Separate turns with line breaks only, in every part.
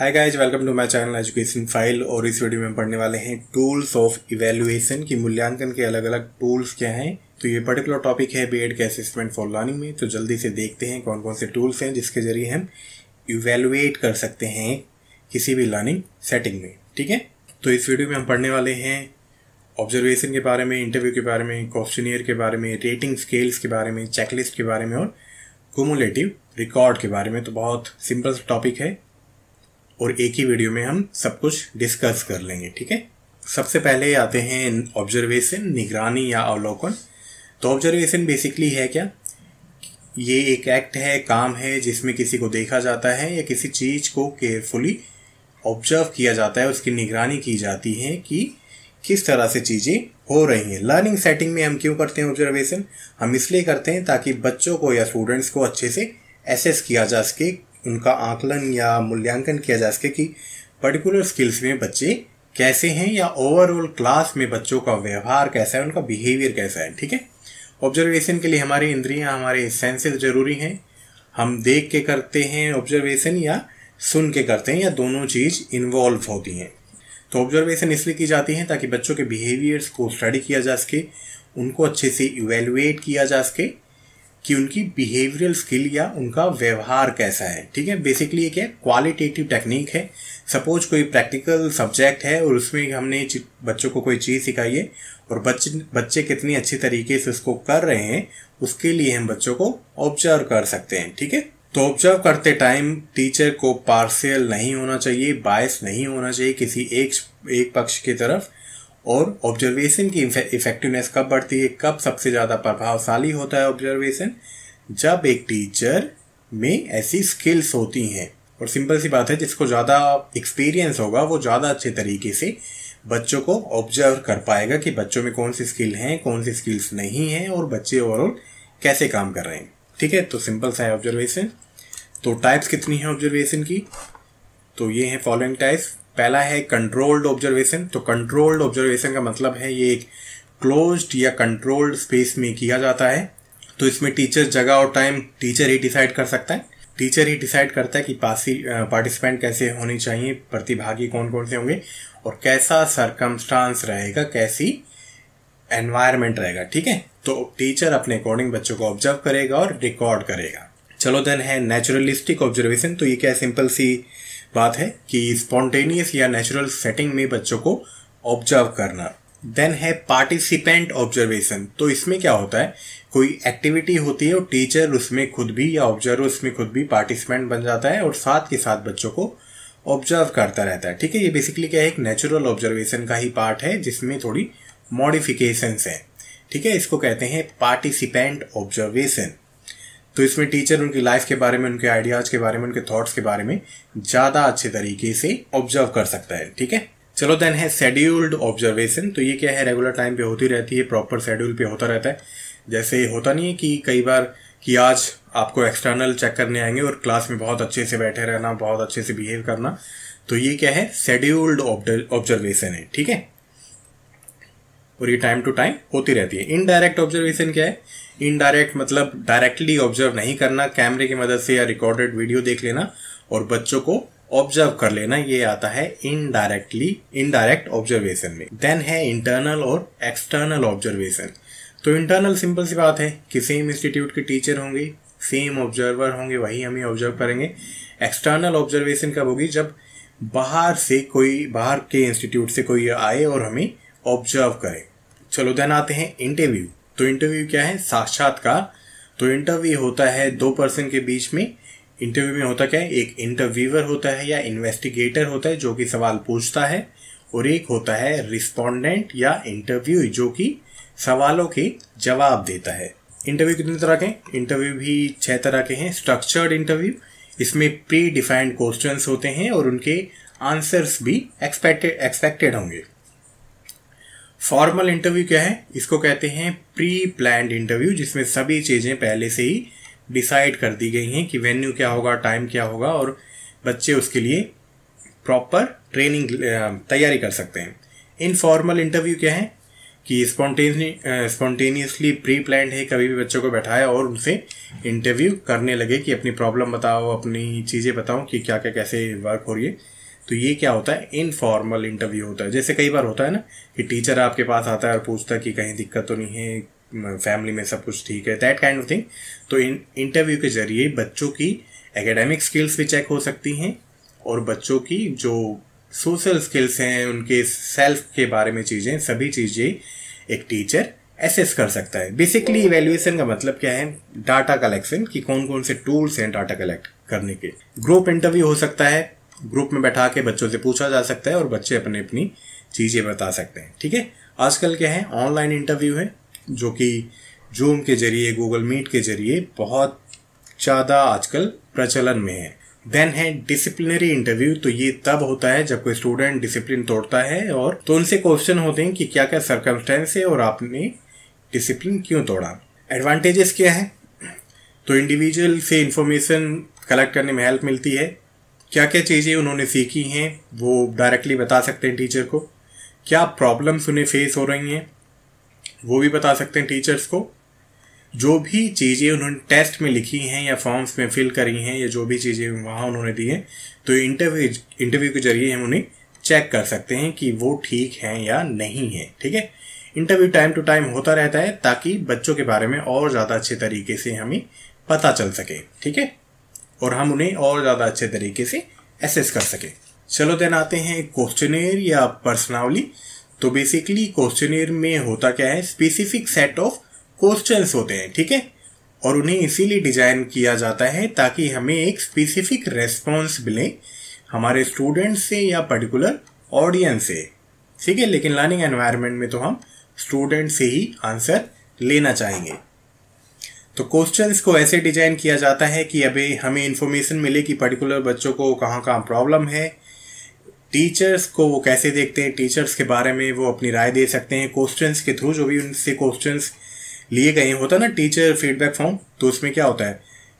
hi guys welcome to my channel education file और इस video में पढ़ने वाले हैं टूल्स ऑफ इवेल्युएशन की मूल्यांकन के अलग अलग टूल्स क्या हैं तो ये पर्टिकुलर टॉपिक है बी के असिस्टमेंट फॉर लर्निंग में तो जल्दी से देखते हैं कौन कौन से टूल्स हैं जिसके जरिए हम इवेलुएट कर सकते हैं किसी भी लर्निंग सेटिंग में ठीक है तो इस वीडियो में हम पढ़ने वाले हैं ऑब्जर्वेशन के बारे में इंटरव्यू के बारे में क्वेश्चनियर के बारे में रेटिंग स्केल्स के बारे में चेकलिस्ट के बारे में और कोमुलेटिव रिकॉर्ड के बारे में तो बहुत सिंपल टॉपिक है और एक ही वीडियो में हम सब कुछ डिस्कस कर लेंगे ठीक है सबसे पहले आते हैं ऑब्जर्वेशन निगरानी या अवलोकन तो ऑब्जर्वेशन बेसिकली है क्या ये एक एक्ट है काम है जिसमें किसी को देखा जाता है या किसी चीज़ को केयरफुली ऑब्जर्व किया जाता है उसकी निगरानी की जाती है कि किस तरह से चीज़ें हो रही हैं लर्निंग सेटिंग में हम क्यों करते हैं ऑब्जर्वेशन हम इसलिए करते हैं ताकि बच्चों को या स्टूडेंट्स को अच्छे से एसेस किया जा सके उनका आकलन या मूल्यांकन किया जा सके कि पर्टिकुलर स्किल्स में बच्चे कैसे हैं या ओवरऑल क्लास में बच्चों का व्यवहार कैसा है उनका बिहेवियर कैसा है ठीक है ऑब्जर्वेशन के लिए हमारे इंद्रियां हमारे सेंसेस जरूरी हैं हम देख के करते हैं ऑब्जर्वेशन या सुन के करते हैं या दोनों चीज़ इन्वॉल्व होती हैं तो ऑब्जर्वेशन इसलिए की जाती है ताकि बच्चों के बिहेवियर्स को स्टडी किया जा सके उनको अच्छे से इवेलुएट किया जा सके कि उनकी बिहेवियरल स्किल या उनका व्यवहार कैसा है ठीक है बेसिकली एक क्या है क्वालिटेटिव टेक्निक है सपोज कोई प्रैक्टिकल सब्जेक्ट है और उसमें हमने बच्चों को कोई चीज़ सिखाई है और बच्चे बच्चे कितनी अच्छी तरीके से उसको कर रहे हैं उसके लिए हम बच्चों को ऑब्जर्व कर सकते हैं ठीक है तो ऑब्जर्व करते टाइम टीचर को पार्शियल नहीं होना चाहिए बायस नहीं होना चाहिए किसी एक एक पक्ष की तरफ और ऑब्जर्वेशन की इफेक्टिवनेस कब बढ़ती है कब सबसे ज़्यादा प्रभावशाली होता है ऑब्जर्वेशन जब एक टीचर में ऐसी स्किल्स होती हैं और सिंपल सी बात है जिसको ज़्यादा एक्सपीरियंस होगा वो ज़्यादा अच्छे तरीके से बच्चों को ऑब्जर्व कर पाएगा कि बच्चों में कौन सी स्किल हैं कौन सी स्किल्स नहीं हैं और बच्चे ओवरऑल कैसे काम कर रहे हैं ठीक है तो सिंपल सा है ऑब्जर्वेशन तो टाइप्स कितनी है ऑब्जर्वेशन की तो ये हैं फॉलोइंग टाइप्स पहला है कंट्रोल्ड ऑब्जर्वेशन तो कंट्रोल्ड ऑब्जर्वेशन का मतलब है ये एक क्लोज्ड या कंट्रोल्ड स्पेस में किया जाता है तो इसमें टीचर जगह और टाइम टीचर ही डिसाइड कर सकता है टीचर ही डिसाइड करता है कि पासी पार्टिसिपेंट कैसे होने चाहिए प्रतिभागी कौन कौन से होंगे और कैसा सरकमस्टांस रहेगा कैसी एनवायरमेंट रहेगा ठीक है तो टीचर अपने अकॉर्डिंग बच्चों को ऑब्जर्व करेगा और रिकॉर्ड करेगा चलो देन है नेचुरलिस्टिक ऑब्जर्वेशन तो ये क्या सिंपल सी बात है कि स्पॉन्टेनियस या नेचुरल सेटिंग में बच्चों को ऑब्जर्व करना देन है पार्टिसिपेंट ऑब्जर्वेशन तो इसमें क्या होता है कोई एक्टिविटी होती है और टीचर उसमें खुद भी या ऑब्जर्वर उसमें खुद भी पार्टिसिपेंट बन जाता है और साथ के साथ बच्चों को ऑब्जर्व करता रहता है ठीक है ये बेसिकली क्या है एक नेचुरल ऑब्जर्वेशन का ही पार्ट है जिसमें थोड़ी मॉडिफिकेशंस हैं ठीक है इसको कहते हैं पार्टिसिपेंट ऑब्जर्वेशन तो इसमें टीचर उनकी लाइफ के बारे में उनके आइडियाज के बारे में उनके थॉट्स के बारे में ज़्यादा अच्छे तरीके से ऑब्जर्व कर सकता है ठीक है चलो देन है शेड्यूल्ड ऑब्जर्वेशन तो ये क्या है रेगुलर टाइम पे होती रहती है प्रॉपर शेड्यूल पे होता रहता है जैसे होता नहीं है कि कई बार कि आज आपको एक्सटर्नल चेक करने आएंगे और क्लास में बहुत अच्छे से बैठे रहना बहुत अच्छे से बिहेव करना तो ये क्या है शेड्यूल्ड ऑब्जर्वेशन है ठीक है और ये टाइम टू टाइम होती रहती है इनडायरेक्ट ऑब्जर्वेशन क्या है इनडायरेक्ट मतलब डायरेक्टली ऑब्जर्व नहीं करना कैमरे की मदद से या रिकॉर्डेड वीडियो देख लेना और बच्चों को ऑब्जर्व कर लेना ये आता है इनडायरेक्टली इनडायरेक्ट ऑब्जर्वेशन में देन है इंटरनल और एक्सटर्नल ऑब्जर्वेशन तो इंटरनल सिंपल सी बात है कि सेम इंस्टीट्यूट के टीचर होंगे सेम ऑब्जर्वर होंगे वही हमें ऑब्जर्व करेंगे एक्सटर्नल ऑब्जर्वेशन कब होगी जब बाहर से कोई बाहर के इंस्टीट्यूट से कोई आए और हमें ऑब्जर्व करे चलो देन आते हैं इंटरव्यू तो इंटरव्यू क्या है साक्षात्कार तो इंटरव्यू होता है दो पर्सन के बीच में इंटरव्यू में होता क्या है एक इंटरव्यूअर होता है या इन्वेस्टिगेटर होता है जो कि सवाल पूछता है और एक होता है रिस्पोंडेंट या इंटरव्यू जो कि सवालों के जवाब देता है इंटरव्यू कितने तरह के इंटरव्यू भी छह तरह के हैं स्ट्रक्चर्ड इंटरव्यू इसमें प्री डिफाइंड क्वेश्चन होते हैं और उनके आंसर्स भी एक्सपेक्टेड एक्सपेक्टेड होंगे फॉर्मल इंटरव्यू क्या है इसको कहते हैं प्री प्लान इंटरव्यू जिसमें सभी चीज़ें पहले से ही डिसाइड कर दी गई हैं कि वेन्यू क्या होगा टाइम क्या होगा और बच्चे उसके लिए प्रॉपर ट्रेनिंग तैयारी कर सकते हैं इनफॉर्मल इंटरव्यू क्या है कि स्पॉन्टेनियसली प्री प्लान है कभी भी बच्चों को बैठाया और उनसे इंटरव्यू करने लगे कि अपनी प्रॉब्लम बताओ अपनी चीज़ें बताओ कि क्या क्या कैसे वर्क हो रही है तो ये क्या होता है इनफॉर्मल इंटरव्यू होता है जैसे कई बार होता है ना कि टीचर आपके पास आता है और पूछता है कि कहीं दिक्कत तो नहीं है फैमिली में सब कुछ ठीक है दैट काइंड ऑफ थिंग तो इन इंटरव्यू के जरिए बच्चों की एकेडमिक स्किल्स भी चेक हो सकती हैं और बच्चों की जो सोशल स्किल्स हैं उनके सेल्फ के बारे में चीज़ें सभी चीज़ें एक टीचर एसेस कर सकता है बेसिकली इवेल्युएशन का मतलब क्या है डाटा कलेक्शन कि कौन कौन से टूल्स हैं डाटा कलेक्ट करने के ग्रुप इंटरव्यू हो सकता है ग्रुप में बैठा के बच्चों से पूछा जा सकता है और बच्चे अपने अपनी चीज़ें बता सकते हैं ठीक है आजकल क्या है ऑनलाइन इंटरव्यू है जो कि जूम के जरिए गूगल मीट के जरिए बहुत ज़्यादा आजकल प्रचलन में है देन है डिसिप्लिनरी इंटरव्यू तो ये तब होता है जब कोई स्टूडेंट डिसिप्लिन तोड़ता है और तो उनसे क्वेश्चन होते हैं कि क्या क्या सर्कमस्टेंस है और आपने डिसिप्लिन क्यों तोड़ा एडवांटेजेस क्या है तो इंडिविजुअल से इंफॉर्मेशन कलेक्ट करने में हेल्प मिलती है क्या क्या चीज़ें उन्होंने सीखी हैं वो डायरेक्टली बता सकते हैं टीचर को क्या प्रॉब्लम्स उन्हें फेस हो रही हैं वो भी बता सकते हैं टीचर्स को जो भी चीज़ें उन्होंने टेस्ट में लिखी हैं या फॉर्म्स में फिल करी हैं या जो भी चीज़ें वहाँ उन्होंने दी हैं तो इंटरव्यू इंटरव्यू के जरिए हम उन्हें चेक कर सकते हैं कि वो ठीक हैं या नहीं है ठीक है इंटरव्यू टाइम टू टाइम होता रहता है ताकि बच्चों के बारे में और ज़्यादा अच्छे तरीके से हमें पता चल सके ठीक है और हम उन्हें और ज़्यादा अच्छे तरीके से एसेस कर सकें चलो देन आते हैं क्वेश्चनेर या पर्सनावली तो बेसिकली क्वेश्चनेर में होता क्या है स्पेसिफिक सेट ऑफ क्वेश्चन होते हैं ठीक है और उन्हें इसीलिए डिजाइन किया जाता है ताकि हमें एक स्पेसिफिक रेस्पॉन्स मिले हमारे स्टूडेंट से या पर्टिकुलर ऑडियंस से ठीक है लेकिन लर्निंग एनवायरमेंट में तो हम स्टूडेंट से ही आंसर लेना चाहेंगे तो क्वेश्चन को ऐसे डिजाइन किया जाता है कि अभी हमें इन्फॉर्मेशन मिले कि पर्टिकुलर बच्चों को कहाँ कहाँ प्रॉब्लम है टीचर्स को वो कैसे देखते हैं टीचर्स के बारे में वो अपनी राय दे सकते हैं क्वेश्चंस के थ्रू जो भी उनसे क्वेश्चंस लिए गए होता है ना टीचर फीडबैक फॉर्म तो उसमें क्या होता है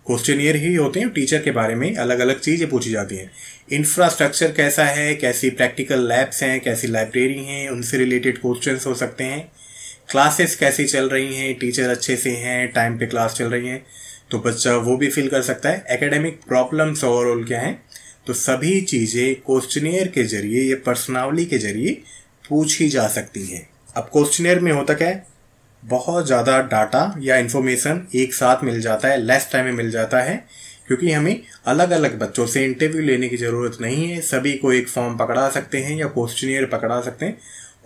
क्वेश्चन ईयर ही होते हैं टीचर के बारे में अलग अलग चीज़ें पूछी जाती हैं इंफ्रास्ट्रक्चर कैसा है कैसी प्रैक्टिकल लैब्स हैं कैसी लाइब्रेरी हैं उनसे रिलेटेड क्वेश्चन हो सकते हैं क्लासेस कैसी चल रही हैं टीचर अच्छे से हैं टाइम पे क्लास चल रही है तो बच्चा वो भी फील कर सकता है एकेडमिक प्रॉब्लम्स ओवरऑल क्या हैं तो सभी चीज़ें क्वेश्चनियर के जरिए या पर्सनावली के जरिए पूछी जा सकती हैं अब क्वेश्चनियर में होता क्या है बहुत ज़्यादा डाटा या इन्फॉर्मेशन एक साथ मिल जाता है लेस टाइम में मिल जाता है क्योंकि हमें अलग अलग बच्चों से इंटरव्यू लेने की ज़रूरत नहीं है सभी को एक फॉर्म पकड़ा सकते हैं या क्वेश्चनियर पकड़ा सकते हैं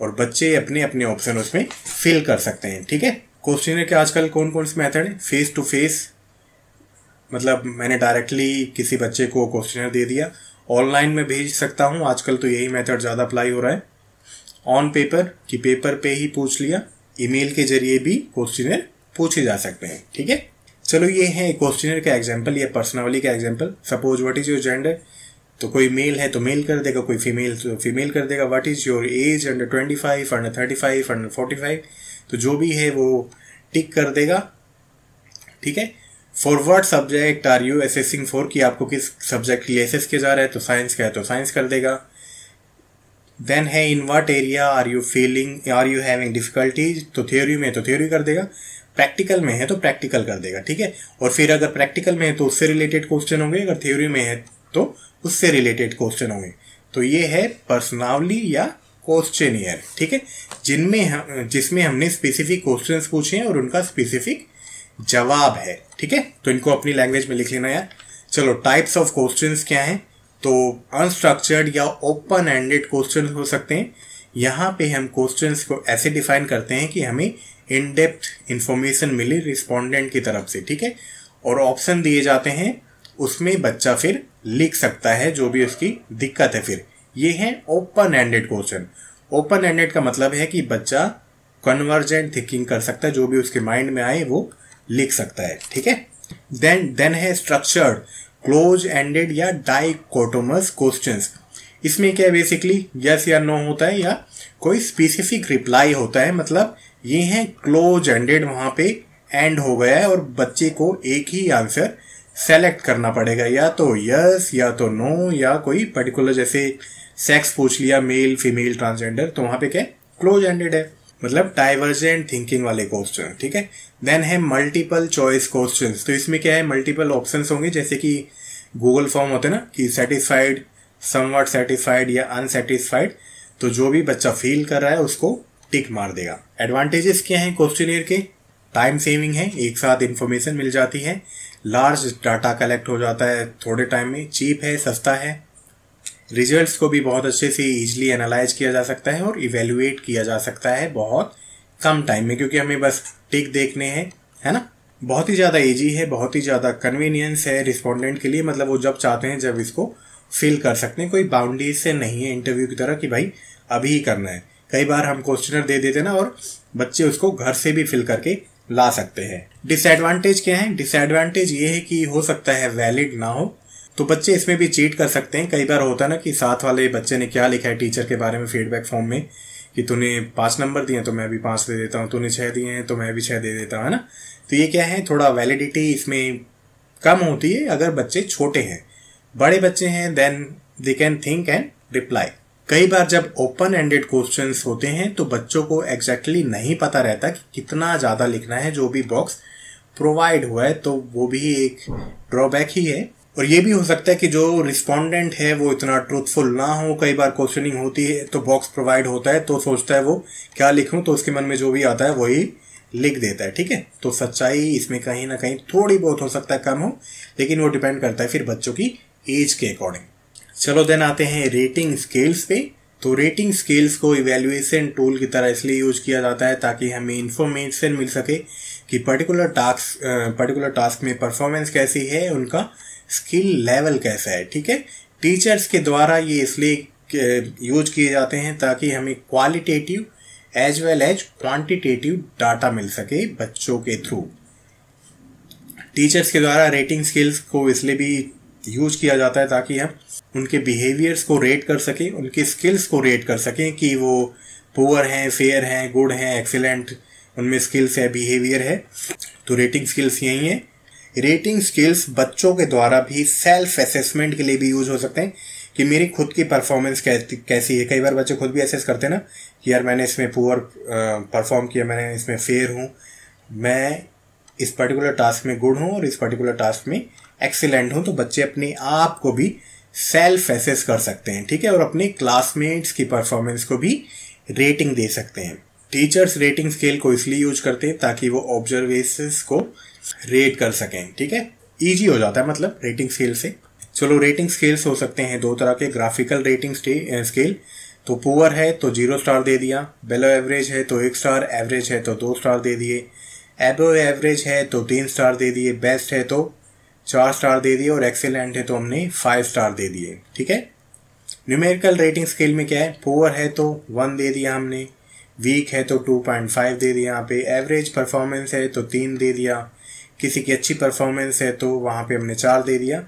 और बच्चे अपने अपने ऑप्शन उसमें फिल कर सकते हैं ठीक है क्वेश्चन है कि आजकल कौन कौन से मेथड है फेस टू फेस मतलब मैंने डायरेक्टली किसी बच्चे को क्वेश्चनर दे दिया ऑनलाइन में भेज सकता हूँ आजकल तो यही मेथड ज़्यादा अप्लाई हो रहा है ऑन पेपर कि पेपर पे ही पूछ लिया ईमेल के जरिए भी क्वेश्चनर पूछे जा सकते हैं ठीक है चलो ये है क्वेश्चनर का एग्जाम्पल या पर्सनैलिटी का example suppose what is your gender तो कोई मेल है तो मेल कर देगा कोई फीमेल तो फीमेल कर देगा what is your age under twenty five under thirty five under forty five तो जो भी है वो टिक कर देगा ठीक है for word subject are you assessing for कि आपको किस सब्जेक्ट लिए एसेस किया जा रहा है तो साइंस का है तो साइंस कर देगा देन है in what area are you feeling are you having difficulties तो थ्योरी में है तो थ्योरी कर देगा प्रैक्टिकल में है तो प्रैक्टिकल कर देगा ठीक है और फिर अगर प्रैक्टिकल में है तो उससे रिलेटेड क्वेश्चन होंगे अगर थ्योरी में है तो उससे रिलेटेड क्वेश्चन होंगे तो ये है पर्सनावली या क्वेश्चन ईयर ठीक है जिनमें हम जिसमें हमने स्पेसिफिक क्वेश्चन पूछे हैं और उनका स्पेसिफिक जवाब है ठीक है तो इनको अपनी लैंग्वेज में लिख लेना यार चलो टाइप्स ऑफ क्वेश्चन क्या हैं तो अनस्ट्रक्चर्ड या ओपन एंडेड क्वेश्चन हो सकते हैं यहाँ पे हम क्वेश्चन को ऐसे डिफाइन करते हैं कि हमें इन डेप्थ इंफॉर्मेशन मिले रिस्पोंडेंट की तरफ से ठीक है और ऑप्शन दिए जाते हैं उसमें बच्चा फिर लिख सकता है जो भी उसकी दिक्कत है फिर ये है open ended question open ended का मतलब है कि बच्चा कन्वर्जेंट थिंकिंग कर सकता है जो भी उसके माइंड में आए वो लिख सकता है ठीक है देन देन है स्ट्रक्चर्ड क्लोज एंडेड या डाइकोटोमस क्वेश्चन इसमें क्या है बेसिकली यस या नो होता है या कोई स्पेसिफिक रिप्लाई होता है मतलब ये है क्लोज एंडेड वहां पे एंड हो गया है और बच्चे को एक ही आंसर सेलेक्ट करना पड़ेगा या तो यस या तो नो या कोई पर्टिकुलर जैसे सेक्स पूछ लिया मेल फीमेल ट्रांसजेंडर तो वहां पे क्या क्लोज एंडेड है मतलब डाइवर्जेंट थिंकिंग वाले क्वेश्चन ठीक है देन है मल्टीपल चॉइस क्वेश्चन तो इसमें क्या है मल्टीपल ऑप्शन होंगे जैसे कि गूगल फॉर्म होते ना कि सेटिस्फाइड समवट सेटिस्फाइड या अनसेटिस्फाइड तो जो भी बच्चा फील कर रहा है उसको टिक मार देगा एडवांटेजेस क्या है क्वेश्चन के टाइम सेविंग है एक साथ इन्फॉर्मेशन मिल जाती है लार्ज डाटा कलेक्ट हो जाता है थोड़े टाइम में चीप है सस्ता है रिजल्ट्स को भी बहुत अच्छे से इजीली एनालाइज किया जा सकता है और इवेल्युएट किया जा सकता है बहुत कम टाइम में क्योंकि हमें बस टिक देखने हैं है ना बहुत ही ज़्यादा ईजी है बहुत ही ज़्यादा कन्वीनियंस है रिस्पोंडेंट के लिए मतलब वो जब चाहते हैं जब इसको फिल कर सकते हैं कोई बाउंड्रीज से नहीं है इंटरव्यू की तरह कि भाई अभी ही करना है कई बार हम क्वेश्चनर दे देते ना और बच्चे उसको घर से भी फिल करके ला सकते हैं डिसएडवांटेज क्या है डिसएडवांटेज ये है कि हो सकता है वैलिड ना हो तो बच्चे इसमें भी चीट कर सकते हैं कई बार होता ना कि साथ वाले बच्चे ने क्या लिखा है टीचर के बारे में फीडबैक फॉर्म में कि तूने पाँच नंबर दिए तो मैं भी पाँच दे देता हूँ तूने छः दिए हैं तो मैं भी छह दे देता हूँ है ना तो ये क्या है थोड़ा वैलिडिटी इसमें कम होती है अगर बच्चे छोटे हैं बड़े बच्चे हैं then they can think and reply कई बार जब ओपन एंडेड क्वेश्चन होते हैं तो बच्चों को एग्जैक्टली exactly नहीं पता रहता कि कितना ज़्यादा लिखना है जो भी बॉक्स प्रोवाइड हुआ है तो वो भी एक ड्रॉबैक ही है और ये भी हो सकता है कि जो रिस्पोंडेंट है वो इतना ट्रूथफुल ना हो कई बार क्वेश्चनिंग होती है तो बॉक्स प्रोवाइड होता है तो सोचता है वो क्या लिखूं तो उसके मन में जो भी आता है वही लिख देता है ठीक है तो सच्चाई इसमें कहीं ना कहीं थोड़ी बहुत हो सकता है कम हो लेकिन वो डिपेंड करता है फिर बच्चों की एज के अकॉर्डिंग चलो देन आते हैं रेटिंग स्केल्स पे तो रेटिंग स्केल्स को इवेल्युएसन टूल की तरह इसलिए यूज किया जाता है ताकि हमें इन्फॉर्मेशन मिल सके कि पर्टिकुलर टास्क पर्टिकुलर टास्क में परफॉर्मेंस कैसी है उनका स्किल लेवल कैसा है ठीक है टीचर्स के द्वारा ये इसलिए यूज किए जाते हैं ताकि हमें qualitative as well as quantitative data मिल सके बच्चों के थ्रू टीचर्स के द्वारा रेटिंग स्किल्स को इसलिए भी यूज किया जाता है ताकि हम उनके बिहेवियर्स को रेट कर सकें उनके स्किल्स को रेट कर सकें कि वो पुअर हैं फेयर हैं गुड हैं एक्सेलेंट उनमें स्किल्स है बिहेवियर है तो रेटिंग स्किल्स यही हैं रेटिंग स्किल्स बच्चों के द्वारा भी सेल्फ असेसमेंट के लिए भी यूज हो सकते हैं कि मेरी खुद की परफॉर्मेंस कैसी है कई बार बच्चे खुद भी असेस करते हैं ना कि यार मैंने इसमें पुअर परफॉर्म किया मैंने इसमें फेयर हूँ मैं इस पर्टिकुलर टास्क में गुड हूँ और इस पर्टिकुलर टास्क में एक्सीलेंट हूँ तो बच्चे अपने आप को भी सेल्फ एसेस कर सकते हैं ठीक है और अपने क्लासमेट्स की परफॉर्मेंस को भी रेटिंग दे सकते हैं टीचर्स रेटिंग स्केल को इसलिए यूज करते हैं ताकि वो ऑब्जर्वेसेस को रेट कर सकें ठीक है ईजी हो जाता है मतलब रेटिंग स्केल से चलो रेटिंग स्केल्स हो सकते हैं दो तरह के ग्राफिकल रेटिंग स्केल तो पुअर है तो जीरो स्टार दे दिया बेलो एवरेज है तो एक स्टार एवरेज है तो दो स्टार दे दिए एबो एवरेज है तो तीन स्टार दे दिए बेस्ट है तो चार स्टार दे दिए और एक्सेलेंट है तो हमने फाइव स्टार दे दिए ठीक है न्यूमेरिकल रेटिंग स्केल में क्या है पोअर है तो वन दे दिया हमने वीक है तो टू पॉइंट फाइव दे दिया यहाँ पे एवरेज परफॉर्मेंस है तो तीन दे दिया किसी की अच्छी परफॉर्मेंस है तो वहाँ पे हमने चार दे दिया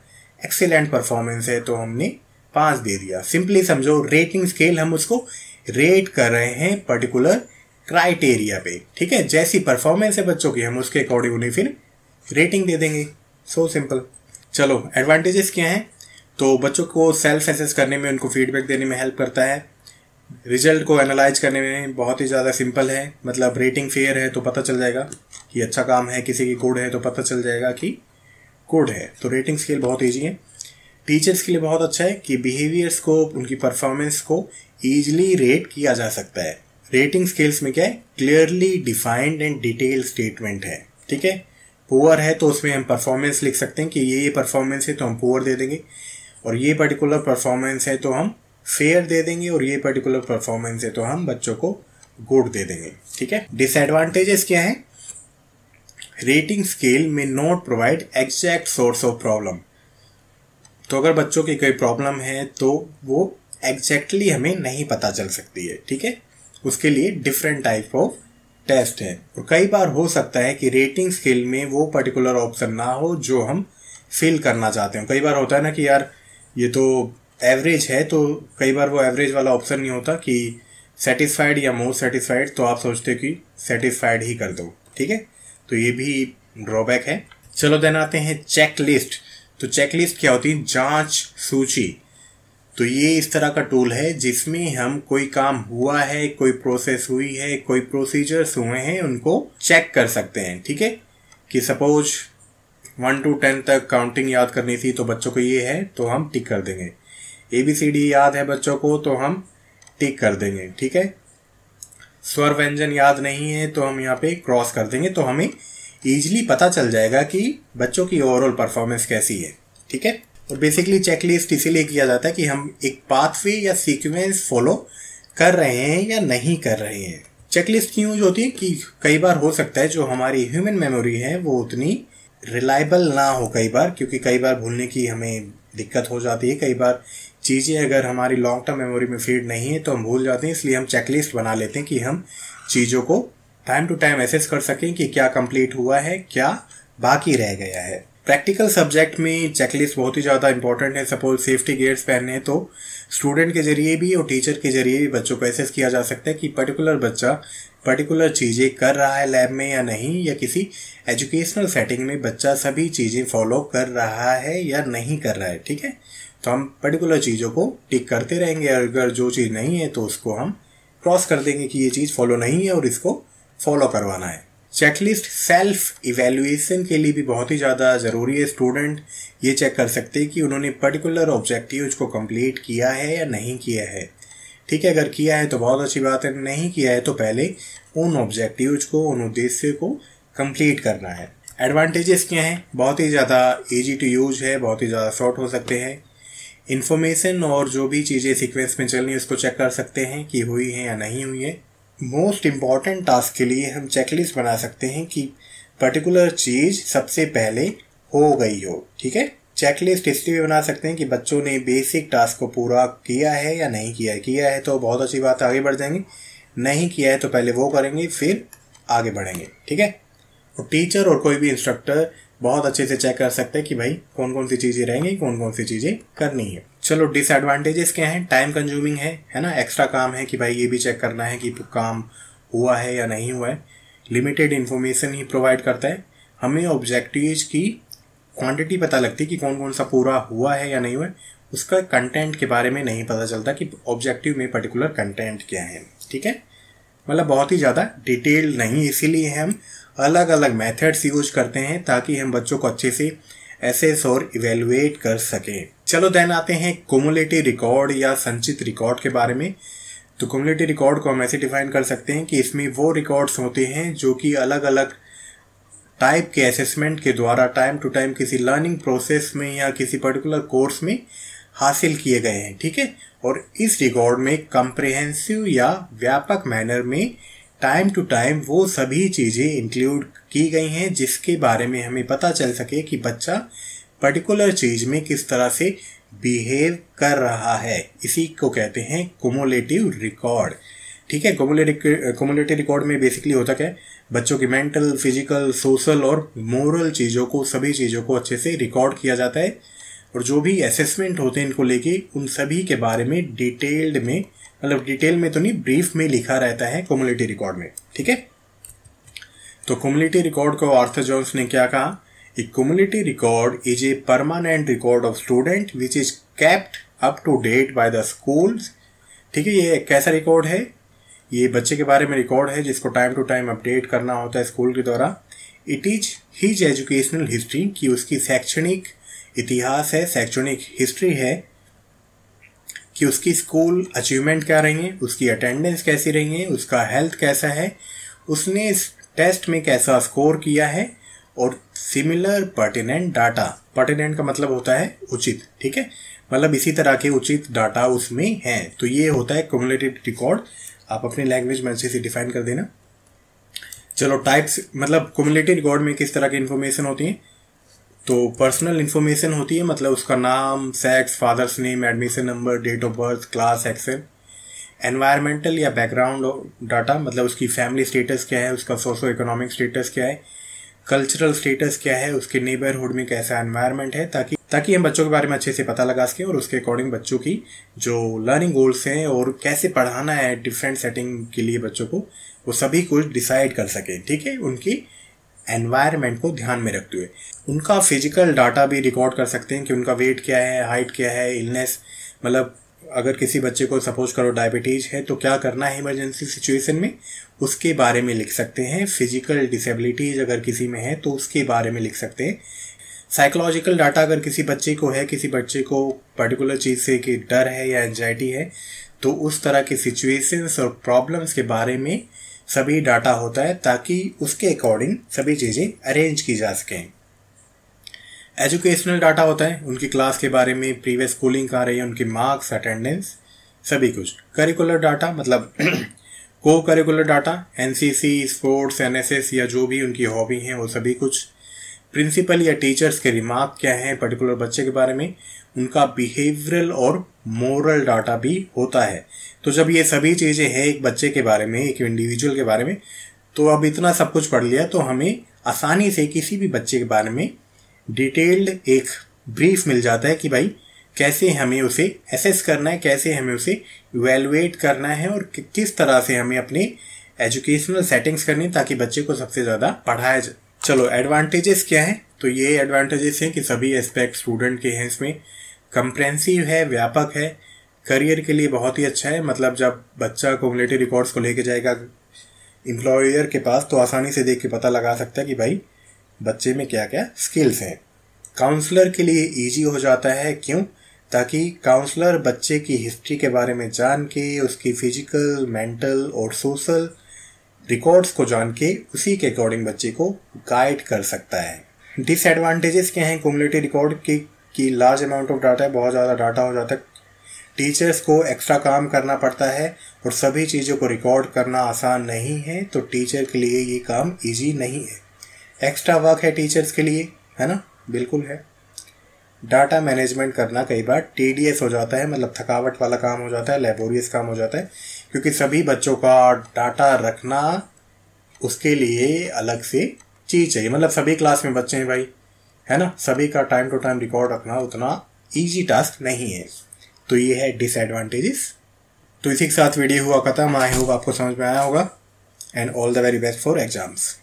एक्सेलेंट परफॉर्मेंस है तो हमने पाँच दे दिया सिंपली समझो रेटिंग स्केल हम उसको रेट कर रहे हैं पर्टिकुलर क्राइटेरिया पे ठीक है जैसी परफॉर्मेंस है बच्चों की हम उसके अकॉर्डिंग उन्हें फिर रेटिंग दे देंगे सो सिंपल चलो एडवांटेजेस क्या हैं तो बच्चों को सेल्फ एसेस करने में उनको फीडबैक देने में हेल्प करता है रिजल्ट को एनालाइज करने में बहुत ही ज़्यादा सिंपल है मतलब रेटिंग फेयर है तो पता चल जाएगा कि अच्छा काम है किसी की गुड है तो पता चल जाएगा कि गुड है तो रेटिंग स्केल बहुत ईजी है टीचर्स के लिए बहुत अच्छा है कि बिहेवियर्स को उनकी परफॉर्मेंस को ईजिली रेट किया जा सकता है रेटिंग स्केल्स में क्या है clearly defined and detail statement है ठीक है पुअर है तो उसमें हम परफॉर्मेंस लिख सकते हैं कि ये ये परफॉर्मेंस है तो हम पुअर दे देंगे और ये पर्टिकुलर परफॉर्मेंस है तो हम फेयर दे देंगे और ये पर्टिकुलर परफॉर्मेंस है तो हम बच्चों को गुड दे देंगे ठीक है डिसएडवांटेजेस क्या है रेटिंग स्केल में not provide exact source of problem तो अगर बच्चों की कोई प्रॉब्लम है तो वो एग्जैक्टली exactly हमें नहीं पता चल सकती है ठीक है उसके लिए डिफरेंट टाइप ऑफ टेस्ट है और कई बार हो सकता है कि रेटिंग स्केल में वो पर्टिकुलर ऑप्शन ना हो जो हम फिल करना चाहते हो कई बार होता है ना कि यार ये तो एवरेज है तो कई बार वो एवरेज वाला ऑप्शन नहीं होता कि सेटिस्फाइड या मोर सेटिस्फाइड तो आप सोचते हो कि सेटिस्फाइड ही कर दो ठीक है तो ये भी ड्रॉबैक है चलो देन आते हैं चेकलिस्ट तो चेकलिस्ट क्या होती है जांच सूची तो ये इस तरह का टूल है जिसमें हम कोई काम हुआ है कोई प्रोसेस हुई है कोई प्रोसीजर्स हुए हैं उनको चेक कर सकते हैं ठीक है कि सपोज वन टू टेन तक काउंटिंग याद करनी थी तो बच्चों को ये है तो हम टिक कर देंगे ए बी सी डी याद है बच्चों को तो हम टिक कर देंगे ठीक है स्वर व्यंजन याद नहीं है तो हम यहाँ पे क्रॉस कर देंगे तो हमें ईजिली पता चल जाएगा कि बच्चों की ओवरऑल परफॉर्मेंस कैसी है ठीक है और बेसिकली चेकलिस्ट इसीलिए किया जाता है कि हम एक पाथवे या सीक्वेंस फॉलो कर रहे हैं या नहीं कर रहे हैं चेकलिस्ट की यूज होती है कि कई बार हो सकता है जो हमारी ह्यूमन मेमोरी है वो उतनी रिलायबल ना हो कई बार क्योंकि कई बार भूलने की हमें दिक्कत हो जाती है कई बार चीज़ें अगर हमारी लॉन्ग टर्म मेमोरी में फीड नहीं है तो हम भूल जाते हैं इसलिए हम चेकलिस्ट बना लेते हैं कि हम चीज़ों को टाइम टू टाइम एसेस कर सकें कि क्या कंप्लीट हुआ है क्या बाकी रह गया है प्रैक्टिकल सब्जेक्ट में चेकलिस्ट बहुत ही ज़्यादा इंपॉर्टेंट है सपोज सेफ्टी गेयर्स पहनने तो स्टूडेंट के जरिए भी और टीचर के जरिए भी बच्चों को एसेस किया जा सकता है कि पर्टिकुलर बच्चा पर्टिकुलर चीज़ें कर रहा है लैब में या नहीं या किसी एजुकेशनल सेटिंग में बच्चा सभी चीज़ें फॉलो कर रहा है या नहीं कर रहा है ठीक है तो हम पर्टिकुलर चीज़ों को टिक करते रहेंगे अगर जो चीज़ नहीं है तो उसको हम क्रॉस कर देंगे कि ये चीज़ फॉलो नहीं है और इसको फॉलो करवाना है चेकलिस्ट सेल्फ इवेल्युएशन के लिए भी बहुत ही ज़्यादा ज़रूरी है स्टूडेंट ये चेक कर सकते हैं कि उन्होंने पर्टिकुलर ऑब्जेक्टिव्स को कंप्लीट किया है या नहीं किया है ठीक है अगर किया है तो बहुत अच्छी बात है नहीं किया है तो पहले उन ऑब्जेक्टिव्स को उन उद्देश्य को कंप्लीट करना है एडवांटेजेस क्या हैं बहुत ही ज़्यादा ईजी टू यूज है बहुत ही ज़्यादा शॉर्ट हो सकते हैं इन्फॉर्मेशन और जो भी चीज़ें सिक्वेंस में चल रही उसको चेक कर सकते हैं कि हुई हैं या नहीं हुई है मोस्ट इम्पॉर्टेंट टास्क के लिए हम चेकलिस्ट बना सकते हैं कि पर्टिकुलर चीज़ सबसे पहले हो गई हो ठीक है चेकलिस्ट इसलिए भी बना सकते हैं कि बच्चों ने बेसिक टास्क को पूरा किया है या नहीं किया है किया है तो बहुत अच्छी बात आगे बढ़ जाएंगे नहीं किया है तो पहले वो करेंगे फिर आगे बढ़ेंगे ठीक है और टीचर और कोई भी इंस्ट्रक्टर बहुत अच्छे से चेक कर सकते हैं कि भाई कौन कौन सी चीज़ें रहेंगी कौन कौन सी चीज़ें करनी है चलो डिसएडवांटेजेस क्या हैं टाइम कंज्यूमिंग है है ना एक्स्ट्रा काम है कि भाई ये भी चेक करना है कि काम हुआ है या नहीं हुआ है लिमिटेड इन्फॉर्मेशन ही प्रोवाइड करता है हमें ऑब्जेक्टिव्स की क्वांटिटी पता लगती है कि कौन कौन सा पूरा हुआ है या नहीं हुआ है उसका कंटेंट के बारे में नहीं पता चलता कि ऑब्जेक्टिव में पर्टिकुलर कंटेंट क्या है ठीक है मतलब बहुत ही ज़्यादा डिटेल नहीं इसीलिए हम अलग अलग मेथड्स यूज करते हैं ताकि हम बच्चों को अच्छे से एसेस और इवेलुएट कर सके चलो देन आते हैं कोमुलेटिव रिकॉर्ड या संचित रिकॉर्ड के बारे में तो कोमुलेटिव रिकॉर्ड को हम ऐसे डिफाइन कर सकते हैं कि इसमें वो रिकॉर्ड्स होते हैं जो कि अलग अलग टाइप के असेसमेंट के द्वारा टाइम टू टाइम किसी लर्निंग प्रोसेस में या किसी पर्टिकुलर कोर्स में हासिल किए गए हैं ठीक है और इस रिकॉर्ड में कंप्रेहेंसिव या व्यापक मैनर में टाइम टू टाइम वो सभी चीज़ें इंक्लूड की गई हैं जिसके बारे में हमें पता चल सके कि बच्चा पर्टिकुलर चीज़ में किस तरह से बिहेव कर रहा है इसी को कहते हैं कोमोलेटिव रिकॉर्ड ठीक है कोमोलेटिव कोमोलेटिव रिकॉर्ड में बेसिकली होता क्या है बच्चों की मेंटल फिजिकल सोशल और मोरल चीज़ों को सभी चीज़ों को अच्छे से रिकॉर्ड किया जाता है और जो भी असेसमेंट होते हैं इनको लेके उन सभी के बारे में डिटेल्ड में मतलब डिटेल में तो नहीं ब्रीफ में लिखा रहता है कॉम्युनिटी रिकॉर्ड में ठीक है तो कम्युनिटी रिकॉर्ड को आर्थर जॉन्स ने क्या कहा community record is a permanent record of student which is kept up to date by the the ठीक है ये कैसा रिकॉर्ड है ये बच्चे के बारे में रिकॉर्ड है जिसको टाइम टू टाइम अपडेट करना होता है स्कूल के द्वारा it is his educational history कि उसकी शैक्षणिक इतिहास है शैक्षणिक हिस्ट्री है कि उसकी स्कूल अचीवमेंट क्या रही है उसकी अटेंडेंस कैसी रही है उसका हेल्थ कैसा है उसने इस टेस्ट में कैसा स्कोर किया है और सिमिलर पर्टिनेंट डाटा पर्टिनेंट का मतलब होता है उचित ठीक है मतलब इसी तरह के उचित डाटा उसमें है तो ये होता है कम्युनिटी रिकॉर्ड आप अपनी लैंग्वेज में अच्छे से डिफाइन कर देना चलो टाइप्स मतलब कम्युनिटी रिकॉर्ड में किस तरह की इन्फॉर्मेशन होती है तो पर्सनल इन्फॉर्मेशन होती है मतलब उसका नाम sex father's name admission number date of birth class excel environmental या बैकग्राउंड डाटा मतलब उसकी फैमिली स्टेटस क्या है उसका सोशो इकोनॉमिक स्टेटस क्या है कल्चरल स्टेटस क्या है उसके नेबरहुड में कैसा एनवायरमेंट है ताकि ताकि हम बच्चों के बारे में अच्छे से पता लगा सकें और उसके अकॉर्डिंग बच्चों की जो लर्निंग गोल्स हैं और कैसे पढ़ाना है डिफरेंट सेटिंग के लिए बच्चों को वो सभी कुछ डिसाइड कर सकें ठीक है उनकी एनवायरमेंट को ध्यान में रखते हुए उनका फिजिकल डाटा भी रिकॉर्ड कर सकते हैं कि उनका वेट क्या है हाइट क्या है इलनेस मतलब अगर किसी बच्चे को सपोज करो डायबिटीज है तो क्या करना है इमरजेंसी सिचुएशन में उसके बारे में लिख सकते हैं फिजिकल डिसेबिलिटीज अगर किसी में है तो उसके बारे में लिख सकते हैं साइकोलॉजिकल डाटा अगर किसी बच्चे को है किसी बच्चे को पर्टिकुलर चीज़ से कि डर है या एनजाइटी है तो उस तरह के सिचुएशंस और प्रॉब्लम्स के बारे में सभी डाटा होता है ताकि उसके अकॉर्डिंग सभी चीज़ें अरेंज की जा सकें एजुकेशनल डाटा होता है उनकी क्लास के बारे में प्रीवियस स्कूलिंग कहाँ रही है उनकी मार्क्स अटेंडेंस सभी कुछ करिकुलर डाटा मतलब को curricular data and sports and या जो भी उनकी हॉबी हैं वो सभी कुछ प्रिंसिपल या टीचर्स के रिमार्क क्या हैं पर्टिकुलर बच्चे के बारे में उनका बिहेवियरल और मोरल डाटा भी होता है तो जब ये सभी चीज़ें हैं एक बच्चे के बारे में एक इंडिविजुअल के बारे में तो अब इतना सब कुछ पढ़ लिया तो हमें आसानी से किसी भी बच्चे के बारे में डिटेल्ड एक ब्रीफ मिल जाता है कि भाई कैसे हमें उसे एसेस करना है कैसे हमें उसे वेलुएट करना है और कि किस तरह से हमें अपने एजुकेशनल सेटिंग्स करनी ताकि बच्चे को सबसे ज़्यादा पढ़ाया जाए चलो एडवांटेजेस क्या हैं तो ये एडवांटेजेस हैं कि सभी एस्पेक्ट स्टूडेंट के हैं इसमें कंप्रेंसिव है व्यापक है करियर के लिए बहुत ही अच्छा है मतलब जब बच्चा कोमुलेटिव रिकॉर्ड्स को लेके जाएगा एम्प्लॉयर के पास तो आसानी से देख के पता लगा सकता है कि भाई बच्चे में क्या क्या स्किल्स हैं काउंसलर के लिए इजी हो जाता है क्यों ताकि काउंसलर बच्चे की हिस्ट्री के बारे में जान के उसकी फिजिकल मेंटल और सोशल रिकॉर्ड्स को जान के उसी के अकॉर्डिंग बच्चे को गाइड कर सकता है डिसएडवांटेजेस क्या हैं कम्युनिटी रिकॉर्ड की कि लार्ज अमाउंट ऑफ डाटा है बहुत ज़्यादा डाटा हो जाता है टीचर्स को एक्स्ट्रा काम करना पड़ता है और सभी चीज़ों को रिकॉर्ड करना आसान नहीं है तो टीचर के लिए ये काम इजी नहीं है एक्स्ट्रा वर्क है टीचर्स के लिए है ना बिल्कुल है डाटा मैनेजमेंट करना कई बार टी हो जाता है मतलब थकावट वाला काम हो जाता है लेबोरियस काम हो जाता है क्योंकि सभी बच्चों का डाटा रखना उसके लिए अलग से चीज़ चाहिए मतलब सभी क्लास में बच्चे हैं भाई है ना सभी का टाइम टू टाइम रिकॉर्ड रखना उतना ईजी टास्क नहीं है तो ये है डिसएडवांटेजेस तो इसी के साथ वीडियो हुआ खत्म आई होप आपको समझ में आया होगा and all the very best for exams